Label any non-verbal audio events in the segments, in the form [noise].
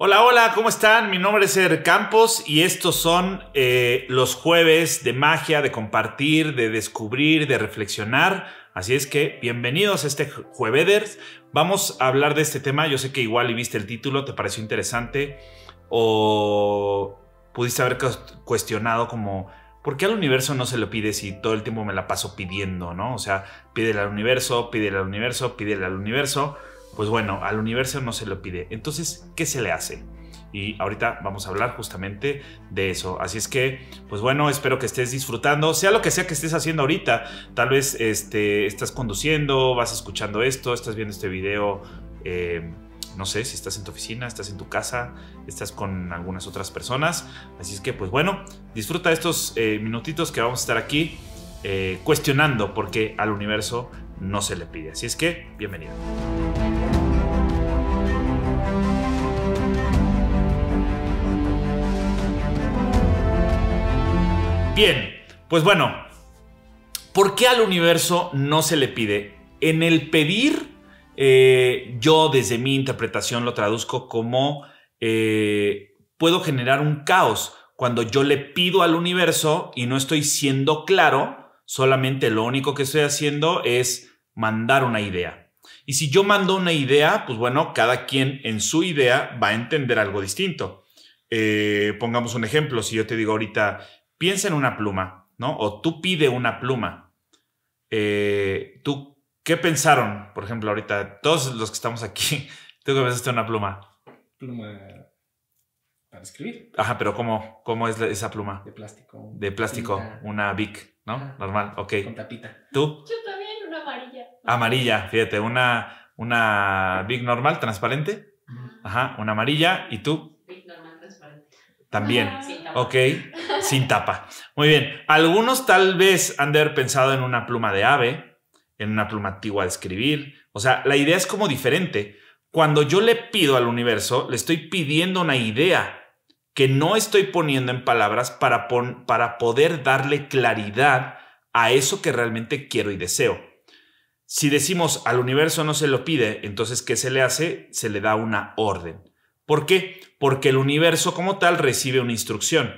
Hola, hola, ¿cómo están? Mi nombre es Eder Campos y estos son eh, los jueves de magia, de compartir, de descubrir, de reflexionar. Así es que bienvenidos a este jueves. Vamos a hablar de este tema. Yo sé que igual y viste el título, te pareció interesante o pudiste haber cuestionado como, ¿por qué al universo no se lo pide si todo el tiempo me la paso pidiendo, no? O sea, pídele al universo, pídele al universo, pídele al universo pues bueno, al universo no se le pide. Entonces, ¿qué se le hace? Y ahorita vamos a hablar justamente de eso. Así es que, pues bueno, espero que estés disfrutando, sea lo que sea que estés haciendo ahorita. Tal vez este, estás conduciendo, vas escuchando esto, estás viendo este video. Eh, no sé si estás en tu oficina, estás en tu casa, estás con algunas otras personas. Así es que, pues bueno, disfruta estos eh, minutitos que vamos a estar aquí eh, cuestionando porque al universo no se le pide. Así es que, bienvenido. Bien, pues bueno, ¿por qué al universo no se le pide? En el pedir, eh, yo desde mi interpretación lo traduzco como eh, puedo generar un caos cuando yo le pido al universo y no estoy siendo claro, solamente lo único que estoy haciendo es mandar una idea. Y si yo mando una idea, pues bueno, cada quien en su idea va a entender algo distinto. Eh, pongamos un ejemplo, si yo te digo ahorita, piensa en una pluma, ¿no? O tú pide una pluma. Eh, ¿Tú qué pensaron? Por ejemplo, ahorita, todos los que estamos aquí, [laughs] ¿tú que pensaste en una pluma? Pluma para escribir. Ajá, pero ¿cómo, cómo es esa pluma? De plástico. De plástico, una Bic, ¿no? Normal, ok. Con tapita. ¿Tú? Yo también una amarilla. Amarilla, fíjate, una, una Bic normal, transparente. Ajá, una amarilla. ¿Y tú? También. Ok, sin tapa. Muy bien. Algunos tal vez han de haber pensado en una pluma de ave, en una pluma antigua de escribir. O sea, la idea es como diferente. Cuando yo le pido al universo, le estoy pidiendo una idea que no estoy poniendo en palabras para, para poder darle claridad a eso que realmente quiero y deseo. Si decimos al universo no se lo pide, entonces ¿qué se le hace? Se le da una orden. ¿Por qué? Porque el universo como tal recibe una instrucción.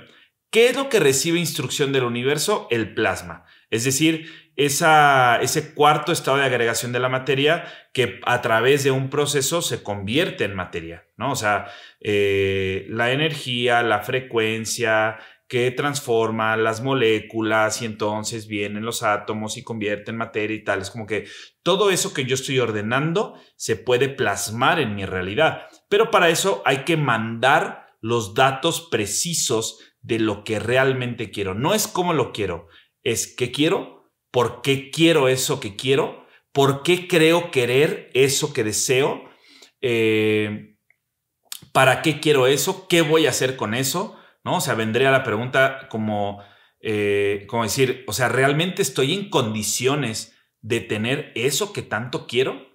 ¿Qué es lo que recibe instrucción del universo? El plasma. Es decir, ese cuarto estado de agregación de la materia que a través de un proceso se convierte en materia, ¿no? O sea, eh, la energía, la frecuencia que transforma las moléculas y entonces vienen los átomos y convierten en materia y tal. Es como que todo eso que yo estoy ordenando se puede plasmar en mi realidad. Pero para eso hay que mandar los datos precisos de lo que realmente quiero. No es cómo lo quiero, es qué quiero, por qué quiero eso que quiero, por qué creo querer eso que deseo, eh, para qué quiero eso, qué voy a hacer con eso, ¿no? O sea, vendría la pregunta como, eh, como decir, o sea, ¿realmente estoy en condiciones de tener eso que tanto quiero?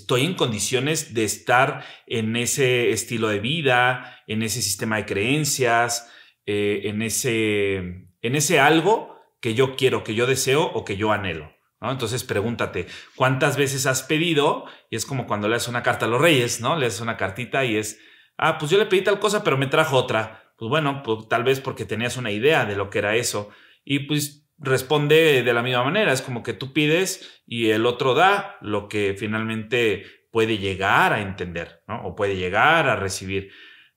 estoy en condiciones de estar en ese estilo de vida, en ese sistema de creencias, eh, en, ese, en ese algo que yo quiero, que yo deseo o que yo anhelo. Entonces pregúntate, ¿cuántas veces has pedido? Y es como cuando le das una carta a los reyes, ¿no? Le haces una cartita y es, ah, pues yo le pedí tal cosa, pero me trajo otra. Pues bueno, pues, tal vez porque tenías una idea de lo que era eso. Y pues responde de la misma manera. Es como que tú pides y el otro da lo que finalmente puede llegar a entender o puede llegar a recibir.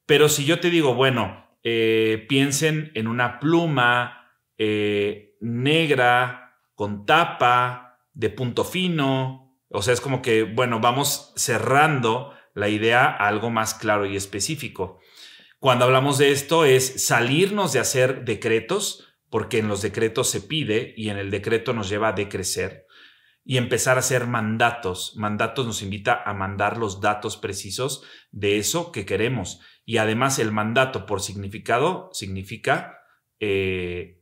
Pero si yo te digo, bueno, eh, piensen en una pluma eh, negra con tapa de punto fino, o sea, es como que, bueno, vamos cerrando la idea a algo más claro y específico. Cuando hablamos de esto es salirnos de hacer decretos, porque en los decretos se pide y en el decreto nos lleva a decrecer y empezar a hacer mandatos. Mandatos nos invita a mandar los datos precisos de eso que queremos. Y además el mandato por significado significa eh,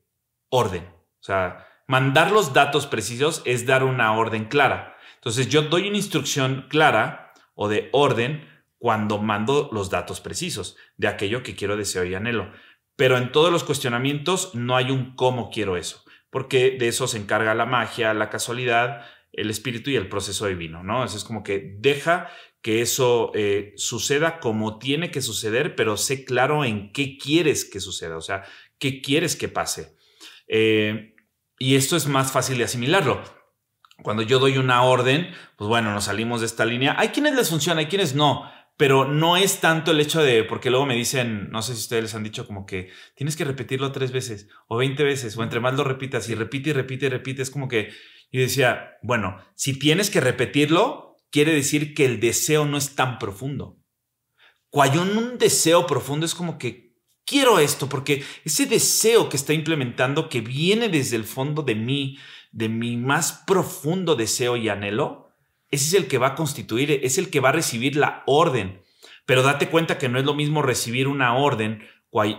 orden. O sea, mandar los datos precisos es dar una orden clara. Entonces yo doy una instrucción clara o de orden cuando mando los datos precisos de aquello que quiero, deseo y anhelo pero en todos los cuestionamientos no hay un cómo quiero eso, porque de eso se encarga la magia, la casualidad, el espíritu y el proceso divino, ¿no? Entonces es como que deja que eso eh, suceda como tiene que suceder, pero sé claro en qué quieres que suceda, o sea, qué quieres que pase. Eh, y esto es más fácil de asimilarlo. Cuando yo doy una orden, pues bueno, nos salimos de esta línea. Hay quienes les funciona, hay quienes no, pero no es tanto el hecho de, porque luego me dicen, no sé si ustedes les han dicho como que tienes que repetirlo tres veces o veinte veces, o entre más lo repitas y repite y repite y repite, es como que yo decía, bueno, si tienes que repetirlo, quiere decir que el deseo no es tan profundo. Cuando un deseo profundo es como que quiero esto, porque ese deseo que está implementando, que viene desde el fondo de mí, de mi más profundo deseo y anhelo, ese es el que va a constituir, es el que va a recibir la orden. Pero date cuenta que no es lo mismo recibir una orden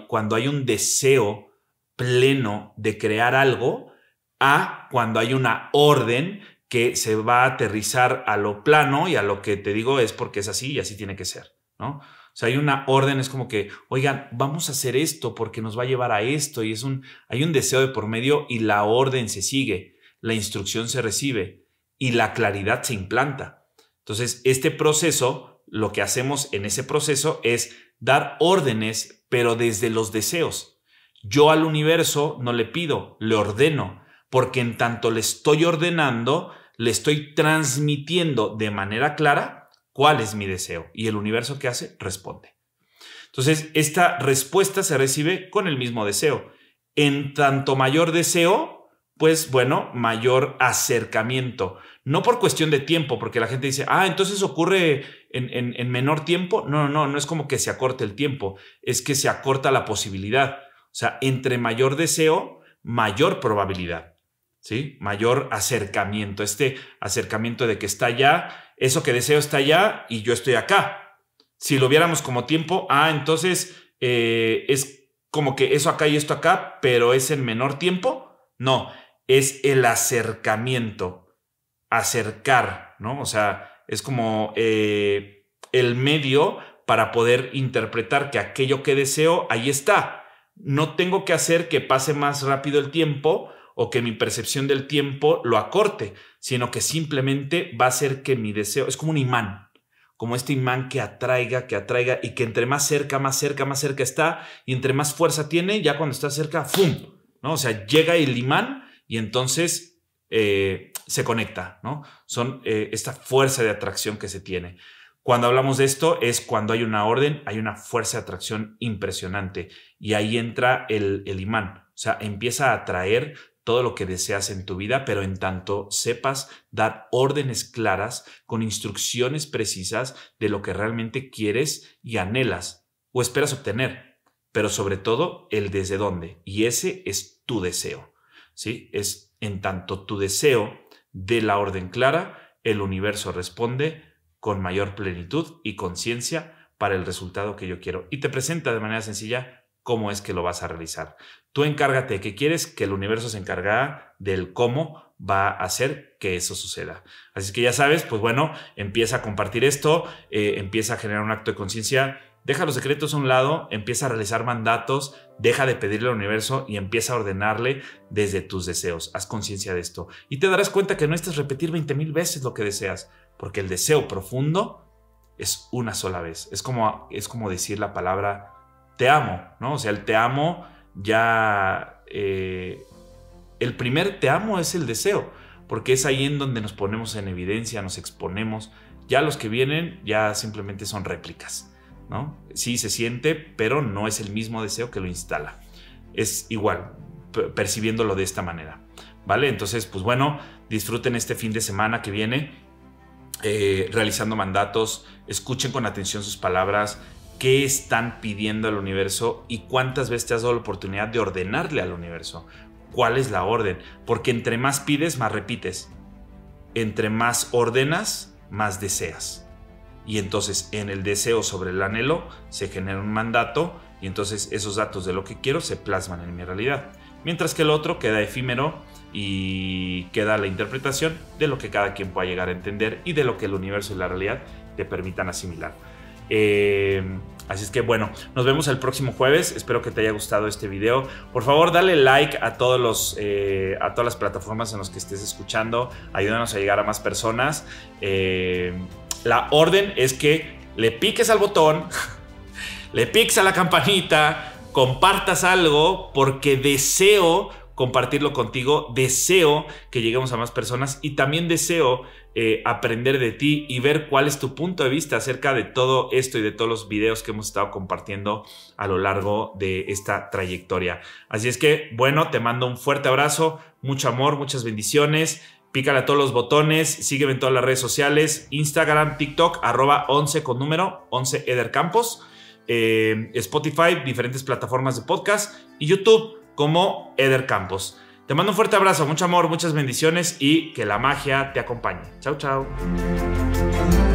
cuando hay un deseo pleno de crear algo a cuando hay una orden que se va a aterrizar a lo plano y a lo que te digo es porque es así y así tiene que ser, ¿no? O sea, hay una orden, es como que, oigan, vamos a hacer esto porque nos va a llevar a esto y es un, hay un deseo de por medio y la orden se sigue, la instrucción se recibe y la claridad se implanta. Entonces, este proceso, lo que hacemos en ese proceso es dar órdenes, pero desde los deseos. Yo al universo no le pido, le ordeno, porque en tanto le estoy ordenando, le estoy transmitiendo de manera clara cuál es mi deseo. Y el universo que hace responde. Entonces, esta respuesta se recibe con el mismo deseo. En tanto mayor deseo, pues bueno, mayor acercamiento. No por cuestión de tiempo, porque la gente dice, ah, entonces ocurre en, menor tiempo. No, no, no No es como que se acorte el tiempo, es que se acorta la posibilidad. O sea, entre mayor deseo, mayor probabilidad, ¿sí? Mayor acercamiento, este acercamiento de que está allá, eso que deseo está allá y yo estoy acá. Si lo viéramos como tiempo, ah, entonces eh, es como que eso acá y esto acá, pero es en menor tiempo. No, es el acercamiento, acercar, ¿no? O sea, es como eh, el medio para poder interpretar que aquello que deseo, ahí está. No tengo que hacer que pase más rápido el tiempo o que mi percepción del tiempo lo acorte, sino que simplemente va a ser que mi deseo es como un imán, como este imán que atraiga, que atraiga y que entre más cerca, más cerca, más cerca está y entre más fuerza tiene, ya cuando está cerca, ¡fum! ¿no? O sea, llega el imán y entonces eh, se conecta, ¿no? Son eh, esta fuerza de atracción que se tiene. Cuando hablamos de esto es cuando hay una orden, hay una fuerza de atracción impresionante y ahí entra el, el imán, o sea, empieza a atraer todo lo que deseas en tu vida, pero en tanto sepas dar órdenes claras con instrucciones precisas de lo que realmente quieres y anhelas o esperas obtener, pero sobre todo el desde dónde, y ese es tu deseo. ¿sí? Es en tanto tu deseo de la orden clara, el universo responde con mayor plenitud y conciencia para el resultado que yo quiero y te presenta de manera sencilla cómo es que lo vas a realizar. Tú encárgate de qué quieres, que el universo se encargada del cómo va a hacer que eso suceda. Así que ya sabes, pues bueno, empieza a compartir esto, eh, empieza a generar un acto de conciencia deja los secretos a un lado, empieza a realizar mandatos, deja de pedirle al universo y empieza a ordenarle desde tus deseos. Haz conciencia de esto y te darás cuenta que no estás repetir 20 mil veces lo que deseas, porque el deseo profundo es una sola vez. Es como, es como decir la palabra te amo, ¿no? O sea, el te amo ya... Eh, el primer te amo es el deseo, porque es ahí en donde nos ponemos en evidencia, nos exponemos. Ya los que vienen ya simplemente son réplicas. ¿no? Sí se siente, pero no es el mismo deseo que lo instala. Es igual, percibiéndolo de esta manera, ¿vale? Entonces, pues bueno, disfruten este fin de semana que viene eh, realizando mandatos, escuchen con atención sus palabras, qué están pidiendo al universo y cuántas veces te has dado la oportunidad de ordenarle al universo. ¿Cuál es la orden? Porque entre más pides, más repites. Entre más ordenas, más deseas y entonces en el deseo sobre el anhelo se genera un mandato y entonces esos datos de lo que quiero se plasman en mi realidad. Mientras que el otro queda efímero y queda la interpretación de lo que cada quien pueda llegar a entender y de lo que el universo y la realidad te permitan asimilar. Eh, así es que bueno, nos vemos el próximo jueves. Espero que te haya gustado este video. Por favor, dale like a, todos los, eh, a todas las plataformas en las que estés escuchando. Ayúdanos a llegar a más personas. Eh, la orden es que le piques al botón, le piques a la campanita, compartas algo, porque deseo compartirlo contigo, deseo que lleguemos a más personas y también deseo eh, aprender de ti y ver cuál es tu punto de vista acerca de todo esto y de todos los videos que hemos estado compartiendo a lo largo de esta trayectoria. Así es que, bueno, te mando un fuerte abrazo, mucho amor, muchas bendiciones. Pícale a todos los botones, sígueme en todas las redes sociales, Instagram, TikTok, arroba 11 con número, 11 Eder Campos, eh, Spotify, diferentes plataformas de podcast y YouTube como Eder Campos. Te mando un fuerte abrazo, mucho amor, muchas bendiciones y que la magia te acompañe. Chao, chao.